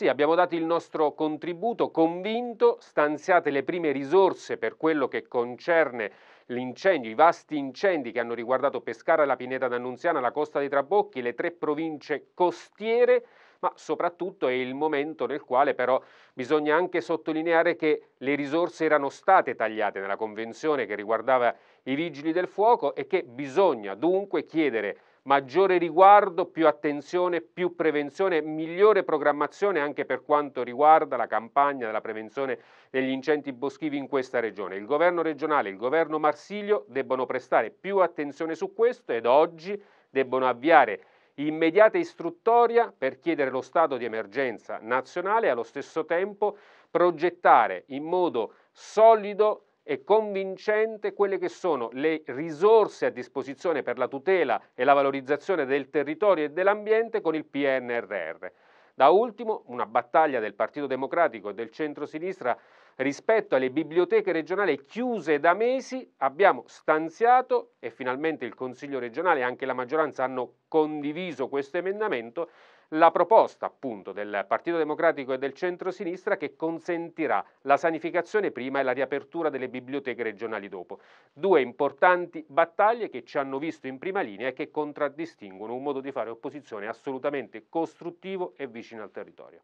Sì, abbiamo dato il nostro contributo convinto, stanziate le prime risorse per quello che concerne l'incendio, i vasti incendi che hanno riguardato Pescara, la Pineta d'Annunziana, la Costa dei Trabocchi, le tre province costiere, ma soprattutto è il momento nel quale però bisogna anche sottolineare che le risorse erano state tagliate nella convenzione che riguardava i vigili del fuoco e che bisogna dunque chiedere maggiore riguardo, più attenzione, più prevenzione, migliore programmazione anche per quanto riguarda la campagna della prevenzione degli incendi boschivi in questa regione. Il governo regionale e il governo Marsilio debbono prestare più attenzione su questo ed oggi debbono avviare immediata istruttoria per chiedere lo stato di emergenza nazionale e allo stesso tempo progettare in modo solido e convincente quelle che sono le risorse a disposizione per la tutela e la valorizzazione del territorio e dell'ambiente con il PNRR. Da ultimo, una battaglia del Partito Democratico e del centro-sinistra rispetto alle biblioteche regionali chiuse da mesi, abbiamo stanziato e finalmente il Consiglio regionale e anche la maggioranza hanno condiviso questo emendamento la proposta appunto del Partito Democratico e del centro-sinistra che consentirà la sanificazione prima e la riapertura delle biblioteche regionali dopo. Due importanti battaglie che ci hanno visto in prima linea e che contraddistinguono un modo di fare opposizione assolutamente costruttivo e vicino al territorio.